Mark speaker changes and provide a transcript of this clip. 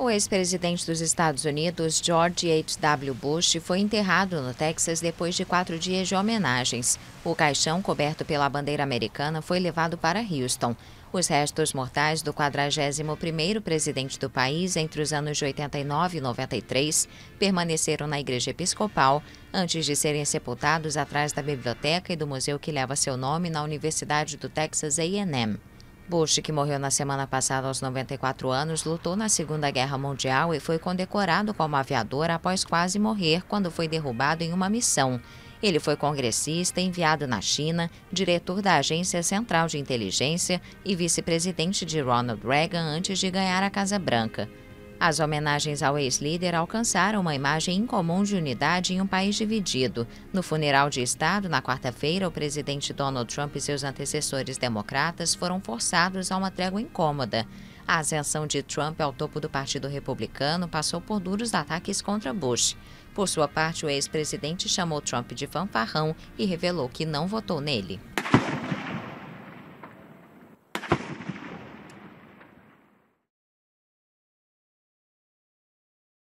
Speaker 1: O ex-presidente dos Estados Unidos, George H.W. Bush, foi enterrado no Texas depois de quatro dias de homenagens. O caixão, coberto pela bandeira americana, foi levado para Houston. Os restos mortais do 41º presidente do país entre os anos de 89 e 93 permaneceram na Igreja Episcopal antes de serem sepultados atrás da biblioteca e do museu que leva seu nome na Universidade do Texas A&M. Bush, que morreu na semana passada aos 94 anos, lutou na Segunda Guerra Mundial e foi condecorado como aviador após quase morrer quando foi derrubado em uma missão. Ele foi congressista, enviado na China, diretor da Agência Central de Inteligência e vice-presidente de Ronald Reagan antes de ganhar a Casa Branca. As homenagens ao ex-líder alcançaram uma imagem incomum de unidade em um país dividido. No funeral de Estado, na quarta-feira, o presidente Donald Trump e seus antecessores democratas foram forçados a uma trégua incômoda. A ascensão de Trump ao topo do Partido Republicano passou por duros ataques contra Bush. Por sua parte, o ex-presidente chamou Trump de fanfarrão e revelou que não votou nele.